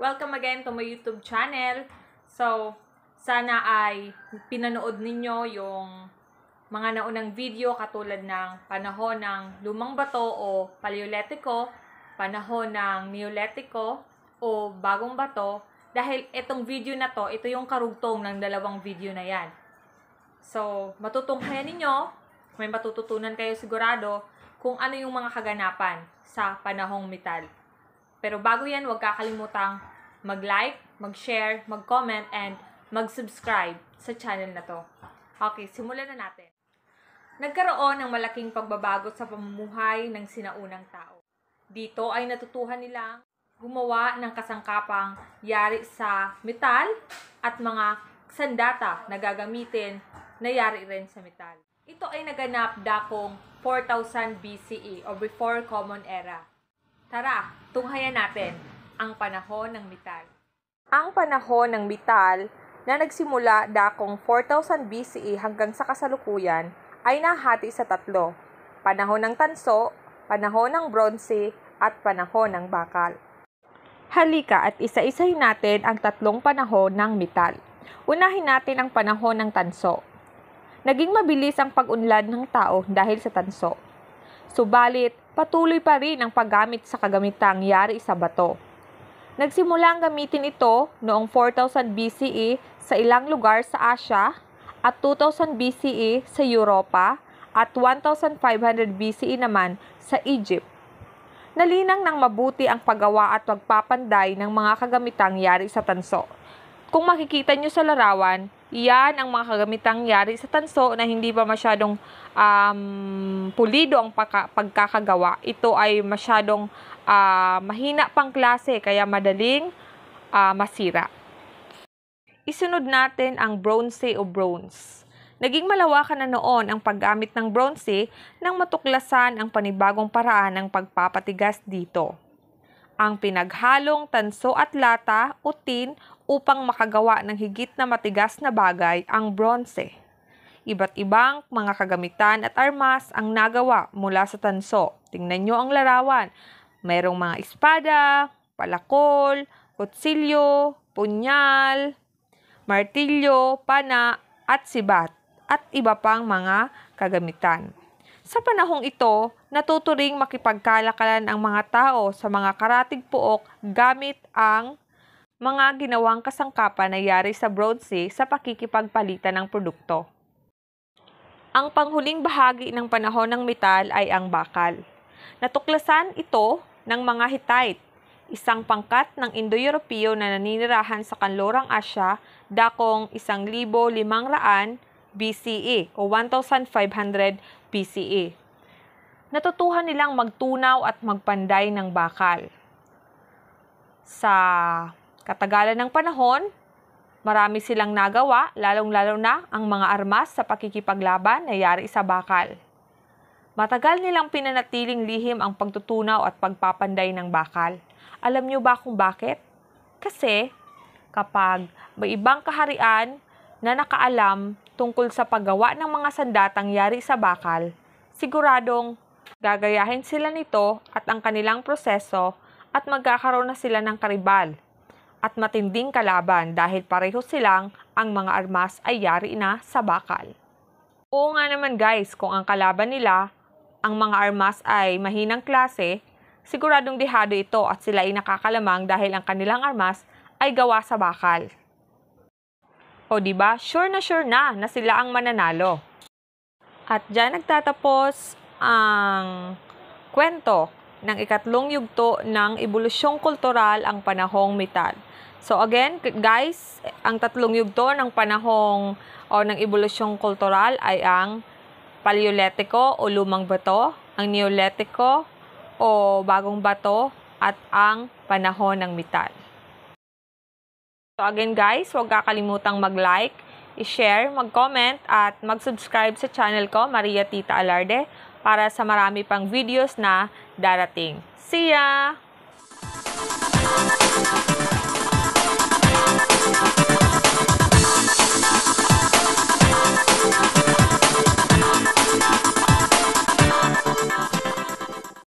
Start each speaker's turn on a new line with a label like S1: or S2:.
S1: Welcome again to my YouTube channel. So, sana ay pinanood ninyo yung mga naunang video katulad ng panahon ng Lumang Bato o Paleolitiko, panahon ng Neolitiko o Bagong Bato dahil itong video na to, ito yung karugtong ng dalawang video na yan. So, matutunghayan ninyo, may matututunan kayo sigurado kung ano yung mga kaganapan sa panahong metal. Pero bago yan, huwag kakalimutang mag-like, mag-share, mag-comment, and mag-subscribe sa channel na to. Okay, simulan na natin. Nagkaroon ng malaking pagbabago sa pamumuhay ng sinaunang tao. Dito ay natutuhan nilang gumawa ng kasangkapang yari sa metal at mga sandata na gagamitin na yari rin sa metal. Ito ay naganap dakong 4000 BCE o before Common Era Tara, tunghayan natin ang panahon ng Mital. Ang panahon ng Mital na nagsimula dakong 4000 BCE hanggang sa kasalukuyan ay nahati sa tatlo, panahon ng tanso, panahon ng bronze, at panahon ng bakal. Halika at isa-isahin natin ang tatlong panahon ng mital. Unahin natin ang panahon ng tanso. Naging mabilis ang pag-unlad ng tao dahil sa tanso. Subalit, patuloy pa rin ang paggamit sa kagamitang yari sa bato. Nagsimula ang gamitin ito noong 4000 BCE sa ilang lugar sa Asya at 2000 BCE sa Europa at 1500 BCE naman sa Egypt. Nalinang ng mabuti ang paggawa at pagpapanday ng mga kagamitang yari sa tanso. Kung makikita nyo sa larawan, yan ang mga kagamitang yari sa tanso na hindi pa masyadong um, pulido ang pagkakagawa. Ito ay masyadong uh, mahina pang klase kaya madaling uh, masira. Isunod natin ang bronze o bronze. Naging malawakan na noon ang paggamit ng bronze nang matuklasan ang panibagong paraan ng pagpapatigas dito. Ang pinaghalong tanso at lata, o tin upang makagawa ng higit na matigas na bagay ang bronse. Iba't ibang mga kagamitan at armas ang nagawa mula sa tanso. Tingnan nyo ang larawan. Mayroong mga espada, palakol, kutsilyo, punyal, martilyo, pana, at sibat, at iba pang mga kagamitan. Sa panahong ito, natuturing makipagkalakalan ang mga tao sa mga karatig puok gamit ang mga ginawang kasangkapan na yari sa Broad Sea sa pakikipagpalitan ng produkto. Ang panghuling bahagi ng panahon ng metal ay ang bakal. Natuklasan ito ng mga Hittite, isang pangkat ng Indo-Europeo na naninirahan sa kanlurang Asya dakong 1,500 BCE o 1,500 BCE. Natutuhan nilang magtunaw at magpanday ng bakal. Sa Katagalan ng panahon, marami silang nagawa, lalong-lalo na ang mga armas sa pakikipaglaban na yari sa bakal. Matagal nilang pinanatiling lihim ang pagtutunaw at pagpapanday ng bakal. Alam niyo ba kung bakit? Kasi kapag may ibang kaharian na nakaalam tungkol sa paggawa ng mga sandatang yari sa bakal, siguradong gagayahin sila nito at ang kanilang proseso at magkakaroon na sila ng karibal at matinding kalaban dahil pareho silang ang mga armas ay yari na sa bakal. Oo nga naman guys, kung ang kalaban nila, ang mga armas ay mahinang klase, siguradong dehado ito at sila ay nakakalamang dahil ang kanilang armas ay gawa sa bakal. O di ba, sure na sure na na sila ang mananalo. At diyan nagtatapos ang kwento ng ikatlong yugto ng ebolusyong kultural ang panahong metal. So again, guys, ang tatlong yugto ng panahong o ng ebolusyong kultural ay ang Paleolitiko o lumang bato, ang Neolitiko o bagong bato, at ang panahon ng metal. So again guys, huwag kakalimutang mag-like, i-share, mag-comment at mag-subscribe sa channel ko, Maria Tita Alarde para sa marami pang videos na darating. See ya!